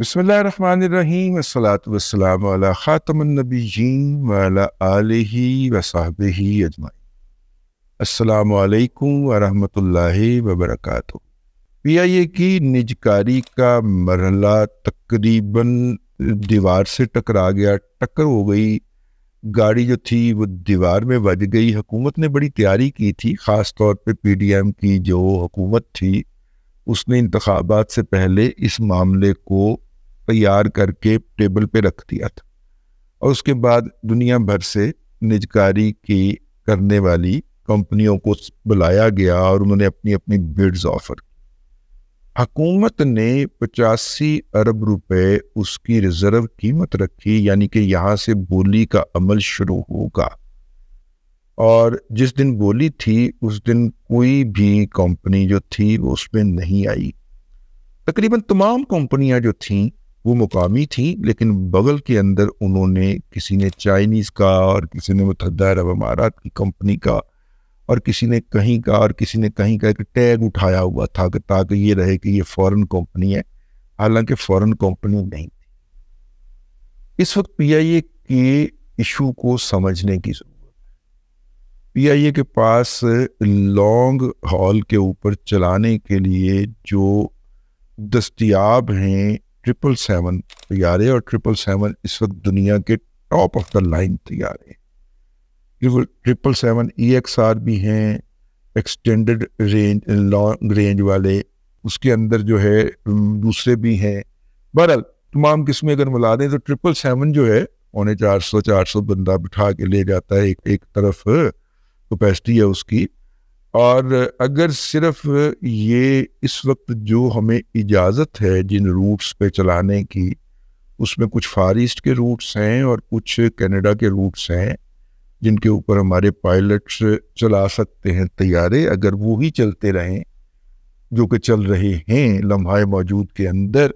बसमीम सलातम ख़ातमनबीन वही वसाब अजमाई असलकम वबरक पी आई ए की निजकारी का मरहला तकरीबन दीवार से टकरा गया टक्कर हो गई गाड़ी जो थी वो दीवार में बज गई हुकूमत ने बड़ी तैयारी की थी ख़ास तौर पर पी डी एम की जो हुकूमत थी उसने इंतबात से पहले इस मामले को तैयार करके टेबल पे रख दिया था और उसके बाद दुनिया भर से निजकारी की करने वाली कंपनियों को बुलाया गया और उन्होंने अपनी अपनी बिड्स ऑफर की हकूमत ने पचासी अरब रुपए उसकी रिजर्व कीमत रखी यानी कि यहाँ से बोली का अमल शुरू होगा और जिस दिन बोली थी उस दिन कोई भी कंपनी जो थी वो उसमें नहीं आई तकरीबन तमाम कंपनियां जो थीं वो मुकामी थी लेकिन बगल के अंदर उन्होंने किसी ने चाइनीज़ का और किसी ने मुतहद अरब अमारात की कंपनी का और किसी ने कहीं का और किसी ने कहीं का एक टैग उठाया हुआ था कि ताकि ये रहे कि ये फॉरेन कंपनी है हालांकि फॉरेन कंपनी नहीं थी इस वक्त पीआईए के इशू को समझने की ज़रूरत है पीआईए के पास लॉन्ग हॉल के ऊपर चलाने के लिए जो दस्तियाब हैं ट्रिपल सेवन तैयार है और ट्रिपल सेवन इस वक्त दुनिया के टॉप ऑफ द लाइन तैयार है triple seven E X R भी हैं एक्सटेंडेड रेंज लॉन्ग रेंज वाले उसके अंदर जो है दूसरे भी हैं बहरहाल तमाम किस्में अगर मिला दें तो ट्रिपल सेवन जो है उन्हें चार सौ चार सौ बंदा बिठा के ले जाता है एक एक तरफ कैपेसिटी है उसकी और अगर सिर्फ ये इस वक्त जो हमें इजाज़त है जिन रूट्स पे चलाने की उसमें कुछ फार ईस्ट के रूट्स हैं और कुछ कनाडा के रूट्स हैं जिनके ऊपर हमारे पायलट्स चला सकते हैं तैयारे अगर वो ही चलते रहें जो कि चल रहे हैं लम्हा मौजूद के अंदर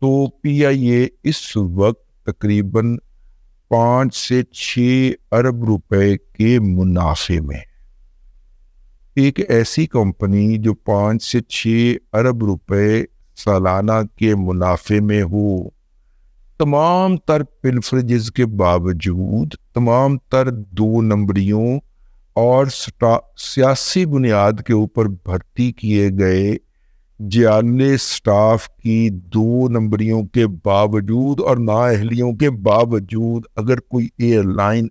तो पी आई ए इस वक्त तकरीबन पाँच से छः अरब रुपए के मुनाफे में है एक ऐसी कंपनी जो पाँच से छः अरब रुपए सालाना के मुनाफे में हो तमाम तर पिलफ्रिज के बावजूद तमाम तर दो नंबरियों और सियासी बुनियाद के ऊपर भर्ती किए गए जियाले स्टाफ की दो नंबरियों के बावजूद और नााहलियों के बावजूद अगर कोई एयरलाइन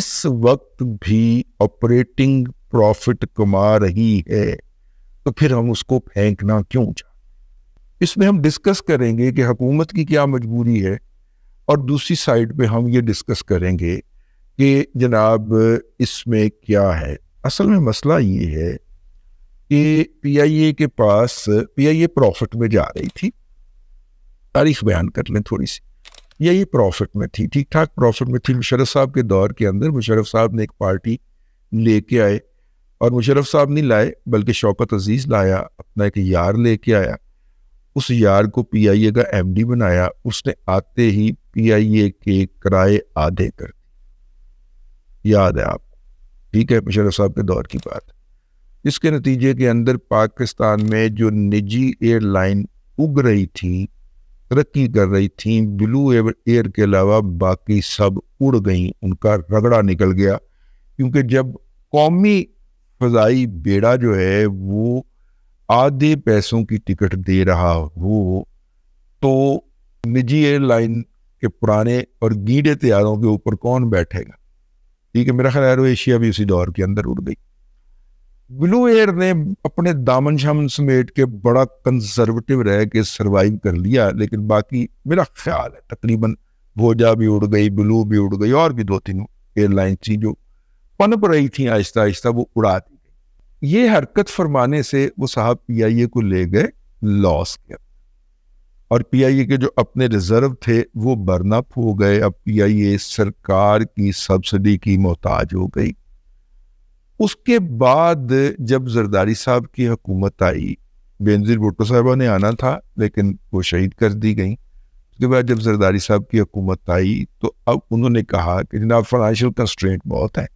इस वक्त भी ऑपरेटिंग प्रॉफिट कमा रही है तो फिर हम उसको फेंकना क्यों चाहते इसमें हम डिस्कस करेंगे कि हुकूमत की क्या मजबूरी है और दूसरी साइड पे हम ये डिस्कस करेंगे कि जनाब इसमें क्या है असल में मसला ये है कि पीआईए के पास पीआईए प्रॉफिट में जा रही थी तारीख बयान कर लें थोड़ी सी या ये प्रॉफिट में थी ठीक ठाक प्रॉफिट में थी मुशरफ साहब के दौर के अंदर मुशरफ साहब ने एक पार्टी लेके आए और मुशरफ साहब नहीं लाए बल्कि शौकत अजीज़ लाया अपना एक यार लेके आया उस यार को पी आई ए का एम डी बनाया उसने आते ही पी आई ए के किराए आधे कर याद है आप ठीक है मुशरफ साहब के दौर की बात इसके नतीजे के अंदर पाकिस्तान में जो निजी एयरलाइन उग रही थी तरक्की कर रही थी ब्लू एयर के अलावा बाकी सब उड़ गई उनका रगड़ा निकल गया क्योंकि जब कौमी फजाई बेड़ा जो है वो आधे पैसों की टिकट दे रहा हो तो निजी एयरलाइन के पुराने और गीडे तैयारों के ऊपर कौन बैठेगा ठीक है मेरा ख्याल एरो एशिया भी उसी दौर के अंदर उड़ गई ब्लू एयर ने अपने दामन शामन समेट के बड़ा कंजर्वेटिव रह के सरवाइव कर लिया लेकिन बाकी मेरा ख्याल है तकरीबन भोजा भी उड़ गई ब्लू भी उड़ गई और भी दो तीन एयरलाइन थी जो पनप रही थी आहिस्ता आहिस्ता वो उड़ा दी गई ये हरकत फरमाने से वो साहब पी आई ए को ले गए लॉस के और पी आई ए के जो अपने रिजर्व थे वो बर्नअप हो गए अब पी आई ए सरकार की सब्सिडी की मोहताज हो गई उसके बाद जब जरदारी साहब की हुकूमत आई बेनजीर भुट्टो साहबा ने आना था लेकिन वो शहीद कर दी गई उसके बाद जब जरदारी साहब की हुकूमत आई तो अब उन्होंने कहा कि जनाब फाइनेंशियल कंस्ट्रेंट बहुत है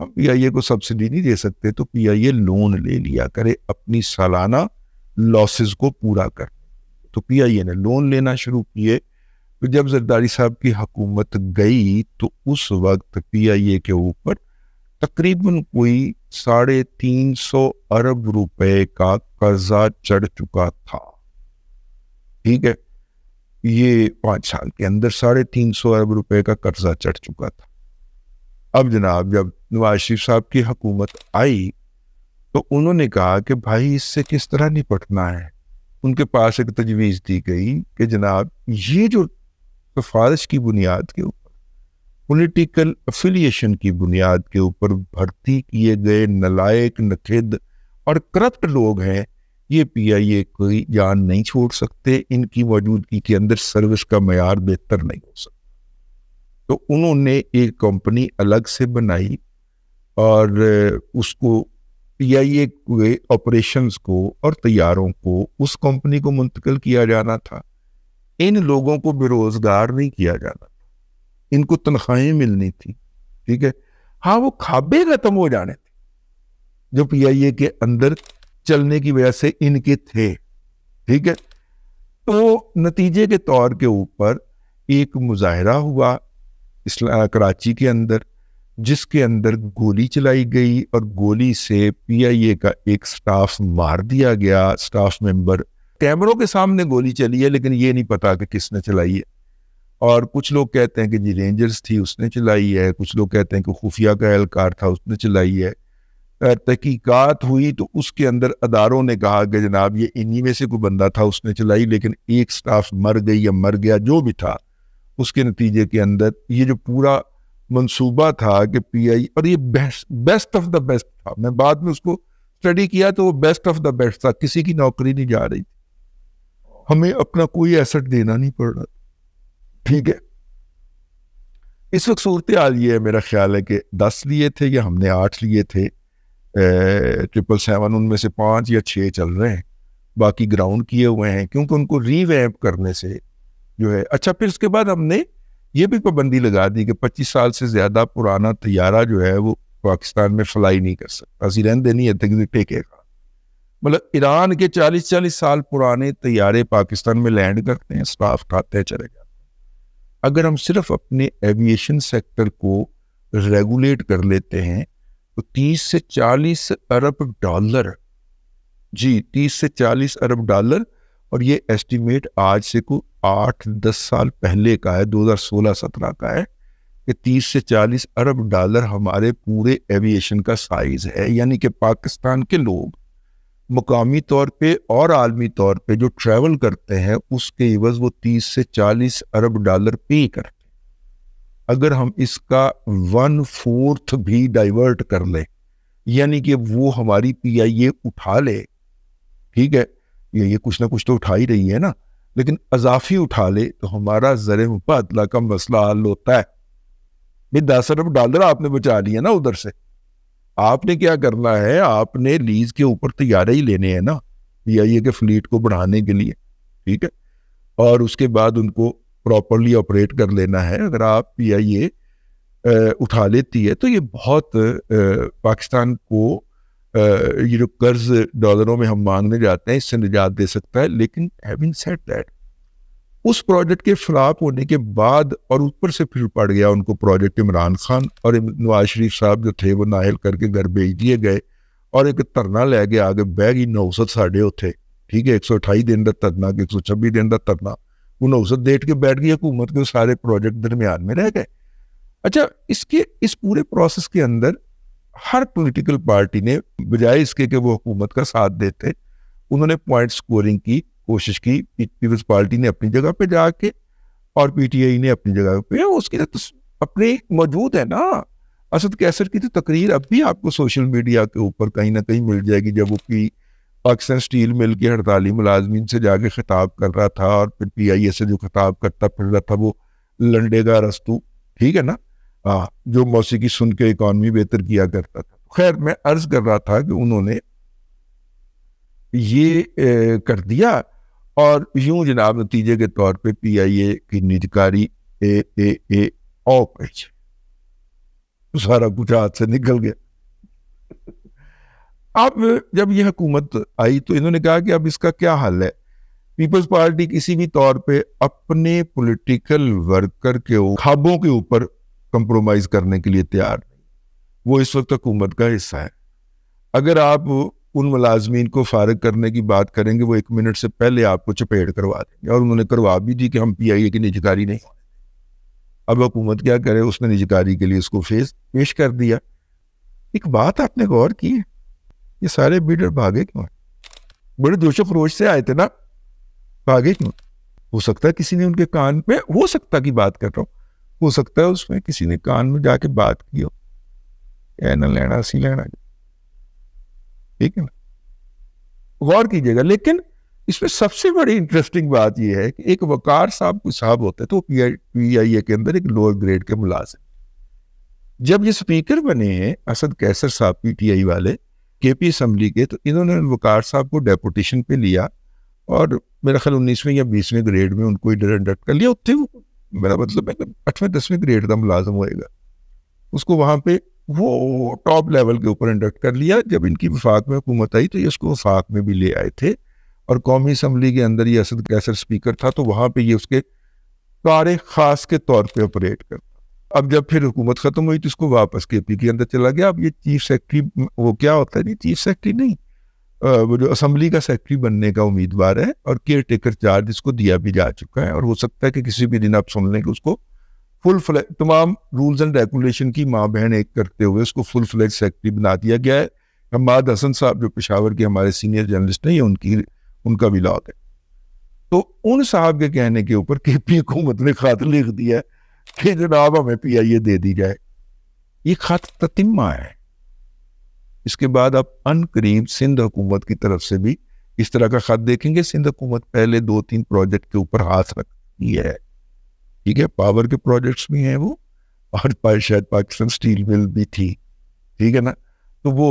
हम ए को सब्सिडी नहीं दे सकते तो पी आई ए लोन ले लिया करे अपनी सालाना लॉसेस को पूरा कर तो पी आई ए ने लोन लेना शुरू किए तो जब जरदारी साहब की हुकूमत गई तो उस वक्त ए के ऊपर तकरीबन कोई साढ़े तीन सौ अरब रुपए का कर्जा चढ़ चुका था ठीक है ये पांच साल के अंदर साढ़े तीन सौ अरब रुपए का कर्जा चढ़ चुका था अब जनाब जब नवाज शरीफ साहब की हुकूमत आई तो उन्होंने कहा कि भाई इससे किस तरह निपटना है उनके पास एक तजवीज़ दी गई कि जनाब ये जो सिफारिश की बुनियाद के ऊपर पॉलिटिकल अफिलिएशन की बुनियाद के ऊपर भर्ती किए गए नलायक नखिद और करप्ट लोग हैं ये पी आई ए कोई जान नहीं छोड़ सकते इनकी मौजूदगी के अंदर सर्विस का मैार बेहतर नहीं हो सकता तो उन्होंने एक कंपनी अलग से बनाई और उसको पीआईए के ऑपरेशंस को और तैयारों को उस कंपनी को मुंतकिल किया जाना था इन लोगों को बेरोजगार नहीं किया जाना था इनको तनख्वाहें मिलनी थी ठीक है हाँ वो खाबे खत्म हो जाने थे जो पीआईए के अंदर चलने की वजह से इनके थे ठीक है तो नतीजे के तौर के ऊपर एक मुजाहरा हुआ इस कराची के अंदर जिसके अंदर गोली चलाई गई और गोली से पीआईए का एक स्टाफ मार दिया गया स्टाफ मेंबर कैमरों के सामने गोली चली है लेकिन ये नहीं पता कि किसने चलाई है और कुछ लोग कहते हैं कि जी रेंजर्स थी उसने चलाई है कुछ लोग कहते हैं कि खुफिया का एहलकार था उसने चलाई है तहकीकत हुई तो उसके अंदर अदारों ने कहा कि जनाब ये इन्हीं में से कोई बंदा था उसने चलाई लेकिन एक स्टाफ मर गई या मर गया जो भी था उसके नतीजे के अंदर ये जो पूरा मंसूबा था कि पीआई और ये बेस्ट ऑफ द बेस्ट था मैं बाद में उसको स्टडी किया तो वो बेस्ट ऑफ द बेस्ट था किसी की नौकरी नहीं जा रही थी हमें अपना कोई एसेट देना नहीं पड़ रहा ठीक है इस वक्त सूरत हाल ये है मेरा ख्याल है कि दस लिए थे या हमने आठ लिए थे ट्रिपल सेवन उनमें से पांच या छह चल रहे हैं बाकी ग्राउंड किए हुए हैं क्योंकि उनको रीवैम्प करने से जो है अच्छा फिर उसके बाद हमने ये भी पाबंदी लगा दी कि पच्चीस साल से ज़्यादा पुराना तैयारा जो है वो पाकिस्तान में फ्लाई नहीं कर सकता असी रहन देनी है तक टेकेगा मतलब ईरान के चालीस चालीस साल पुराने तैयारे पाकिस्तान में लैंड करते हैं स्टाफ खाते हैं चले जाते हैं अगर हम सिर्फ अपने एविएशन सेक्टर को रेगुलेट कर लेते हैं तो 30 से 40 अरब डॉलर जी 30 से 40 अरब डॉलर और ये एस्टीमेट आज से को आठ दस साल पहले का है 2016-17 का है कि 30 से 40 अरब डॉलर हमारे पूरे एविएशन का साइज है यानी कि पाकिस्तान के लोग मुकामी तौर पे और आलमी तौर पे जो ट्रैवल करते हैं उसके इवज वो 30 से 40 अरब डॉलर पे करते हैं अगर हम इसका वन फोर्थ भी डाइवर्ट कर लें यानी कि वो हमारी पीआईए उठा ले ठीक है ये ये कुछ ना कुछ तो उठा ही रही है ना लेकिन अजाफी उठा ले तो हमारा जर मुबादला का मसला हल होता है भाई दस अरब डॉलर आपने बचा लिया ना उधर से आपने क्या करना है आपने लीज के ऊपर तैयार ही लेने हैं ना या ये कि फ्लीट को बढ़ाने के लिए ठीक है और उसके बाद उनको प्रॉपरली ऑपरेट कर लेना है अगर आप या ये उठा लेती है तो ये बहुत पाकिस्तान को ये जो कर्ज डॉलरों में हम मांगने जाते हैं इससे निजात दे सकता है लेकिन हैविंग सेट दैट उस प्रोजेक्ट के फ्लॉप होने के बाद और ऊपर से फिर पड़ गया उनको प्रोजेक्ट इमरान खान और नवाज शरीफ साहब जो थे वो नाहल करके घर भेज दिए गए और एक धरना लैके गया आगे बह गई नौसत साढ़े उत्थे ठीक है एक सौ अठाई दिन का धरना एक सौ छब्बीस दिन का धरना वो नौसत देट के बैठ गई हुकूमत के सारे प्रोजेक्ट दरमियान में रह गए अच्छा इसके इस पूरे प्रोसेस के अंदर हर पॉलिटिकल पार्टी ने बजाय इसके कि वो हुकूमत का साथ देते उन्होंने पॉइंट स्कोरिंग की कोशिश की पीपल्स पार्टी ने अपनी जगह पे जाके और पीटीआई ने अपनी जगह पे उसकी तो अपने मौजूद है ना असद कैसर की तो तकरीर अब भी आपको सोशल मीडिया के ऊपर कहीं ना कहीं मिल जाएगी जब वो की पाकिस्तान स्टील मिल के हड़ताली मुलाजमीन से जाके खिताब कर रहा था और फिर पी आई से जो खिताब करता फिर रहा था वो लंडेगा रस्तू ठीक है ना आ, हाँ, जो मौसीकी सुन के इकॉनमी बेहतर किया करता था खैर मैं अर्ज कर रहा था कि उन्होंने ये ए, कर दिया और यूं जनाब नतीजे के तौर पे पीआईए की निजकारी ए ए ए तो सारा कुछ हाथ से निकल गया अब जब यह हुकूमत आई तो इन्होंने कहा कि अब इसका क्या हल है पीपल्स पार्टी किसी भी तौर पे अपने पॉलिटिकल वर्कर के खाबों के ऊपर कंप्रोमाइज करने के लिए तैयार नहीं वो इस वक्त हुकूमत का हिस्सा है अगर आप उन मुलाजमीन को फारग करने की बात करेंगे वो एक मिनट से पहले आपको चपेट करवा देंगे और उन्होंने करवा भी दी कि हम पी आई ए की निजकारी नहीं अब हुकूमत क्या करे उसने निजकारी के लिए उसको फेस पेश कर दिया एक बात आपने गौर की है ये सारे बीडर भागे क्यों है बड़े जोशो फरोश से आए थे ना भागे क्यों हो सकता है किसी ने उनके कान पे हो सकता की बात कर रहा हूँ हो सकता है उसमें किसी ने कान में जाके बात की हो ना लेना सी लेना ठीक है ना गौर कीजिएगा लेकिन इसमें सबसे बड़ी इंटरेस्टिंग बात यह है कि एक वकार साहब कोई साहब होते हैं तो पी आई आई ए के अंदर एक लोअर ग्रेड के मुलाजिम जब ये स्पीकर बने हैं असद कैसर साहब पी टी आई वाले के पी असम्बली के तो इन्होंने वकार साहब को डेपुटेशन पे लिया और मेरा ख्याल उन्नीसवें या बीसवें ग्रेड में उनको इंडक्ट कर लिया उतने वो मेरा मतलब है अठवें दसवें ग्रेड का मुलाजम होएगा उसको वहाँ पे वो टॉप लेवल के ऊपर इंडक्ट कर लिया जब इनकी विफाक में हुकूमत आई तो ये उसको वफाक में भी ले आए थे और कौमी असम्बली के अंदर ये असद कैसर स्पीकर था तो वहाँ पे ये उसके कार ख़ास के तौर पर ऑपरेट कर अब जब फिर हुकूमत ख़त्म हुई तो इसको वापस के पी के अंदर चला गया अब ये चीफ सेक्रेटरी वो क्या होता है नहीं चीफ सेक्रेटरी नहीं जो असम्बली का सेक्रेटरी बनने का उम्मीदवार है और केयर टेकर चार्ज इसको दिया भी जा चुका है और हो सकता है कि किसी भी दिन आप सुन लें कि उसको फुल फ्लैग तमाम रूल्स एंड रेगुलेशन की माँ बहन एक करते हुए उसको फुल फ्लैग सेक्रेटरी बना दिया गया है हमाद हसन साहब जो पेशावर के हमारे सीनियर जर्नलिस्ट हैं ये उनकी उनका विलाग है तो उन साहब के कहने के ऊपर के पी हुकूमत ने खत लिख दिया कि जनाब हमें पी आई ए दे दी जाए ये खत ततिमा है इसके बाद आप अनकरीब सिंध हुकूमत की तरफ से भी इस तरह का खत देखेंगे सिंध हुकूमत पहले दो तीन प्रोजेक्ट के ऊपर हाथ रखती है ठीक है पावर के प्रोजेक्ट्स भी हैं वो और शायद पाकिस्तान स्टील मिल भी थी ठीक है ना तो वो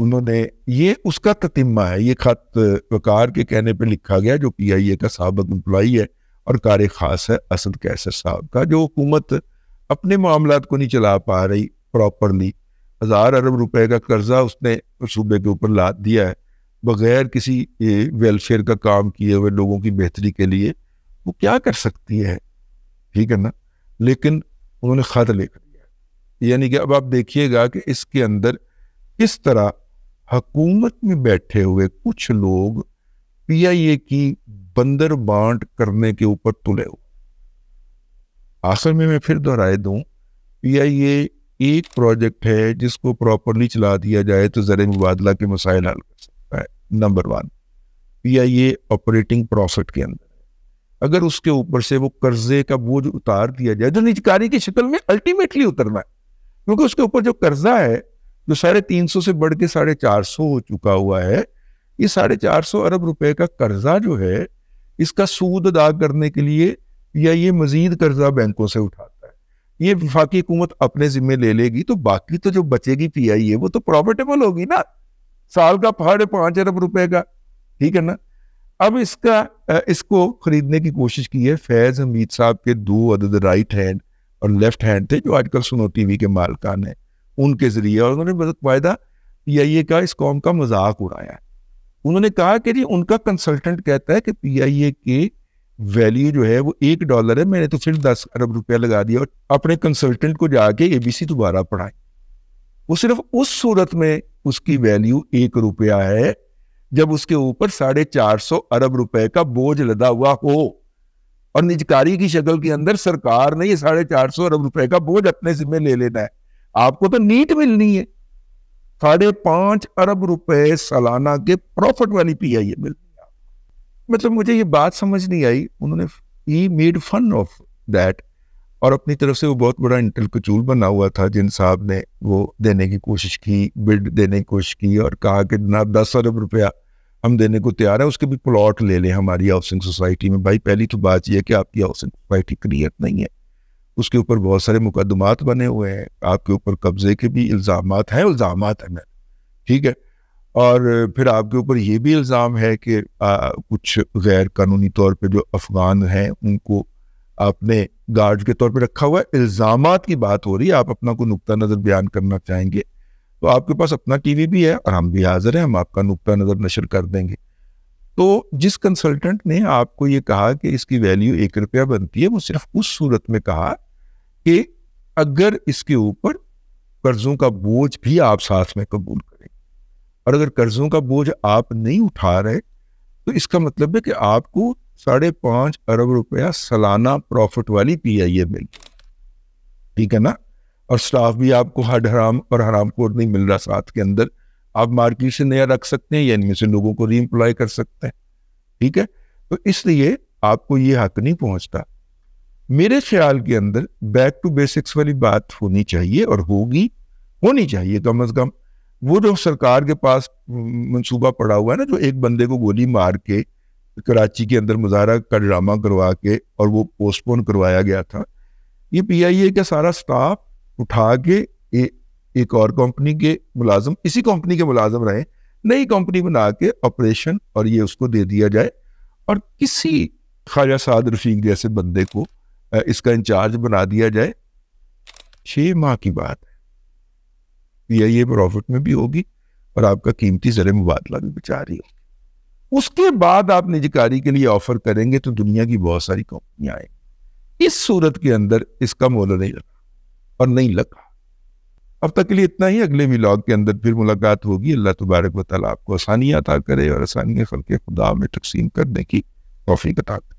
उन्होंने ये उसका ततिमा है ये खत वकार के कहने पे लिखा गया जो पी आई ए का सबक एम्प्लॉई है और कार्य खास है असद कैसर साहब का जो हुकूमत अपने मामला को नहीं चला पा रही प्रॉपरली हज़ार अरब रुपए का कर्जा उसने सूबे के ऊपर ला दिया है बगैर किसी वेलफेयर का काम किए हुए लोगों की बेहतरी के लिए वो क्या कर सकती है ठीक है ना लेकिन उन्होंने ख़त लिख दिया यानी कि अब आप देखिएगा कि इसके अंदर किस तरह हकूमत में बैठे हुए कुछ लोग पी आई ए की बंदर बांट करने के ऊपर तुले हुए आखिर में मैं फिर दोहराए दूं पी आई ए एक प्रोजेक्ट है जिसको प्रॉपरली चला दिया जाए तो ज़र मुबादला के मसाइल हल कर सकता है नंबर वन या ये ऑपरेटिंग प्रॉफिट के अंदर अगर उसके ऊपर से वो कर्जे का बोझ उतार दिया जाए जो तो निजकारी की शक्ल में अल्टीमेटली उतरना है क्योंकि उसके ऊपर जो कर्जा है जो साढ़े तीन सौ से बढ़ के साढ़े चार सौ हो चुका हुआ है ये साढ़े चार सौ अरब रुपए का कर्जा जो है इसका सूद अदा करने के लिए या ये मजीद कर्जा बैंकों से उठा ये विफाकी हुकूमत अपने जिम्मे ले लेगी तो बाकी तो जो बचेगी पी आई ए वो तो प्रॉफिटेबल होगी ना साल का पहाड़ पांच अरब रुपए का ठीक है ना अब इसका इसको खरीदने की कोशिश की है फैज हमीद साहब के दो अदद राइट हैंड और लेफ्ट हैंड थे जो आजकल सुनो टीवी के मालकान है उनके जरिए और उन्होंने बायदा पी आई ए का इस कौम का मजाक उड़ाया उन्होंने कहा कि जी उनका कंसल्टेंट कहता है कि पी आई ए के वैल्यू जो है वो एक डॉलर है मैंने तो फिर दस अरब रुपया लगा दिया और अपने कंसल्टेंट को जाके एबीसी दोबारा पढ़ाए वो सिर्फ उस सूरत में उसकी वैल्यू एक रुपया है जब उसके ऊपर साढ़े चार सौ अरब रुपए का बोझ लदा हुआ हो और निजकारी की शक्ल के अंदर सरकार ने ये साढ़े चार सौ अरब रुपए का बोझ अपने जिम्मे ले लेना है आपको तो नीट मिलनी है साढ़े पांच अरब रुपए सालाना के प्रॉफिट वाली पी आई है मिलती मतलब मुझे ये बात समझ नहीं आई उन्होंने ही मेड फन ऑफ दैट और अपनी तरफ से वो बहुत बड़ा इंटल कचूल बना हुआ था जिन साहब ने वो देने की कोशिश की बिल्ड देने की कोशिश की और कहा कि ना दस अरब रुपया हम देने को तैयार है उसके भी प्लॉट ले लें हमारी हाउसिंग सोसाइटी में भाई पहली तो बात यह है कि आपकी हाउसिंग सोसाइटी क्लियर नहीं है उसके ऊपर बहुत सारे मुकदमात बने हुए हैं आपके ऊपर कब्जे के भी इल्ज़ाम हैं इल्ज़ाम है मैं ठीक है और फिर आपके ऊपर ये भी इल्ज़ाम है कि आ, कुछ गैर कानूनी तौर पे जो अफगान हैं उनको आपने गार्ड के तौर पे रखा हुआ है इल्ज़ाम की बात हो रही है आप अपना कोई नुकता नज़र बयान करना चाहेंगे तो आपके पास अपना टीवी भी है और हम भी हाजिर हैं हम आपका नुकता नज़र नशर कर देंगे तो जिस कंसल्टेंट ने आपको ये कहा कि इसकी वैल्यू एक रुपया बनती है वो सिर्फ उस सूरत में कहा कि अगर इसके ऊपर कर्ज़ों का बोझ भी आप साथ में कबूल कर और अगर कर्जों का बोझ आप नहीं उठा रहे तो इसका मतलब है कि आपको साढ़े पांच अरब रुपया सालाना प्रॉफिट वाली पी आई ए मिल ठीक है ना और स्टाफ भी आपको हड हराम और हराम कोर नहीं मिल रहा साथ के अंदर आप मार्केट से नया रख सकते हैं या इनमें से लोगों को री एम्प्लॉय कर सकते हैं ठीक है तो इसलिए आपको ये हक नहीं पहुंचता मेरे ख्याल के अंदर बैक टू बेसिक्स वाली बात होनी चाहिए और होगी होनी चाहिए तो कम अज कम वो जो सरकार के पास मंसूबा पड़ा हुआ है ना जो एक बंदे को गोली मार के कराची के अंदर मुजाहरा का ड्रामा करवा के और वो पोस्टपोन करवाया गया था ये पीआईए का सारा स्टाफ उठा के ए, एक और कंपनी के मुलाजम इसी कंपनी के मुलाजम रहे नई कंपनी बना के ऑपरेशन और ये उसको दे दिया जाए और किसी ख्वाजा साद रफीक जैसे बंदे को इसका इंचार्ज बना दिया जाए छ माह की बात ये प्रॉफिट में भी होगी और आपका कीमती जर मुबादला भी बचा रही होगी उसके बाद आप निजकारी के लिए ऑफर करेंगे तो दुनिया की बहुत सारी कंपनियां आएंगी इस सूरत के अंदर इसका मोल नहीं लगा और नहीं लगा अब तक के लिए इतना ही अगले विलाग के अंदर फिर मुलाकात होगी अल्लाह तबारक वाली आपको आसानियाँ अदा करे और आसानियाँ खल के खुदा में तकसीम करने की तोफ़ी अता करे